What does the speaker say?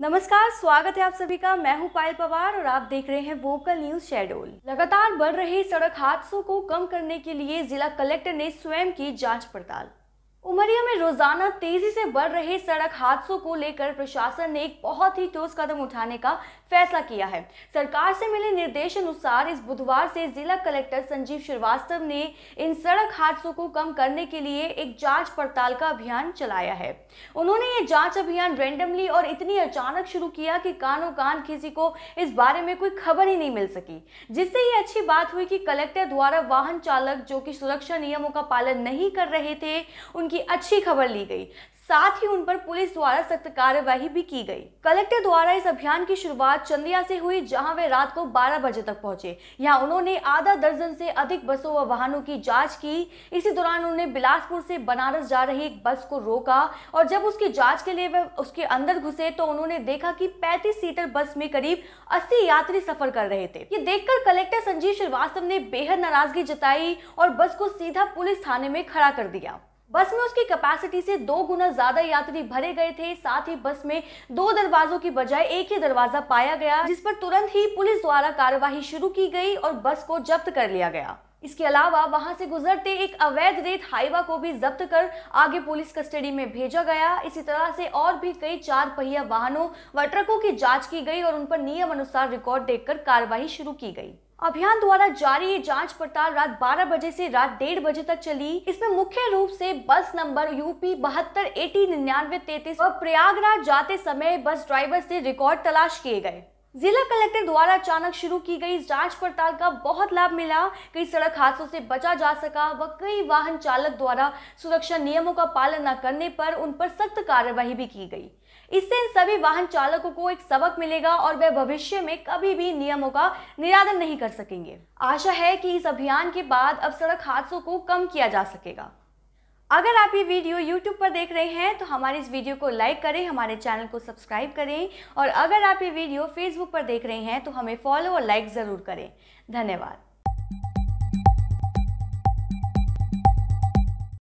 नमस्कार स्वागत है आप सभी का मैं हूं पायल पवार और आप देख रहे हैं वोकल न्यूज शेड्यूल लगातार बढ़ रहे सड़क हादसों को कम करने के लिए जिला कलेक्टर ने स्वयं की जांच पड़ताल उमरिया में रोजाना तेजी से बढ़ रहे सड़क हादसों को लेकर प्रशासन ने एक बहुत ही ठोस कदम उठाने का फैसला किया है सरकार से मिले निर्देश अनुसार इस बुधवार से जिला कलेक्टर संजीव श्रीवास्तव ने इन सड़क हादसों को कम करने के लिए एक जांच पड़ताल का अभियान चलाया है उन्होंने ये जांच अभियान रेंडमली और इतनी अचानक शुरू किया कि कानों कान किसी को इस बारे में कोई खबर ही नहीं मिल सकी जिससे ये अच्छी बात हुई कि कलेक्टर द्वारा वाहन चालक जो कि सुरक्षा नियमों का पालन नहीं कर रहे थे उनकी की अच्छी खबर ली गई साथ ही उन पर पुलिस द्वारा सख्त कार्यवाही भी की गई कलेक्टर द्वारा इस अभियान की शुरुआत चंदिया से हुई जहां वे रात को 12 बजे तक पहुंचे यहां उन्होंने आधा दर्जन से अधिक बसों व वाहनों की जांच की इसी दौरान उन्होंने बिलासपुर से बनारस जा रही एक बस को रोका और जब उसकी जाँच के लिए वे उसके अंदर घुसे तो उन्होंने देखा की पैंतीस सीटर बस में करीब अस्सी यात्री सफर कर रहे थे ये देखकर कलेक्टर संजीव श्रीवास्तव ने बेहद नाराजगी जताई और बस को सीधा पुलिस थाने में खड़ा कर दिया बस में उसकी कैपेसिटी से दो गुना ज्यादा यात्री भरे गए थे साथ ही बस में दो दरवाजों की बजाय एक ही दरवाजा पाया गया जिस पर तुरंत ही पुलिस द्वारा कार्यवाही शुरू की गई और बस को जब्त कर लिया गया इसके अलावा वहां से गुजरते एक अवैध रेत हाईवा को भी जब्त कर आगे पुलिस कस्टडी में भेजा गया इसी तरह से और भी कई चार पहिया वाहनों व ट्रकों की जांच की गई और उन पर नियम अनुसार रिकॉर्ड देखकर कार्यवाही शुरू की गई अभियान द्वारा जारी ये जांच पड़ताल रात 12 बजे से रात डेढ़ बजे तक चली इसमें मुख्य रूप से बस नंबर यूपी बहत्तर एटी निन्यानवे तैतीस और प्रयागराज जाते समय बस ड्राइवर से रिकॉर्ड तलाश किए गए जिला कलेक्टर द्वारा अचानक शुरू की गई जांच पड़ताल का बहुत लाभ मिला कई सड़क हादसों से बचा जा सका व कई वाहन चालक द्वारा सुरक्षा नियमों का पालन न करने पर उन पर सख्त कार्यवाही भी की गई इससे इन सभी वाहन चालकों को एक सबक मिलेगा और वे भविष्य में कभी भी नियमों का निरादन नहीं कर सकेंगे आशा है कि इस अभियान के बाद अब सड़क हादसों को कम किया जा सकेगा अगर आप ये वीडियो YouTube पर देख रहे हैं तो हमारे इस वीडियो को लाइक करें हमारे चैनल को सब्सक्राइब करें और अगर आप ये वीडियो Facebook पर देख रहे हैं तो हमें फॉलो और लाइक ज़रूर करें धन्यवाद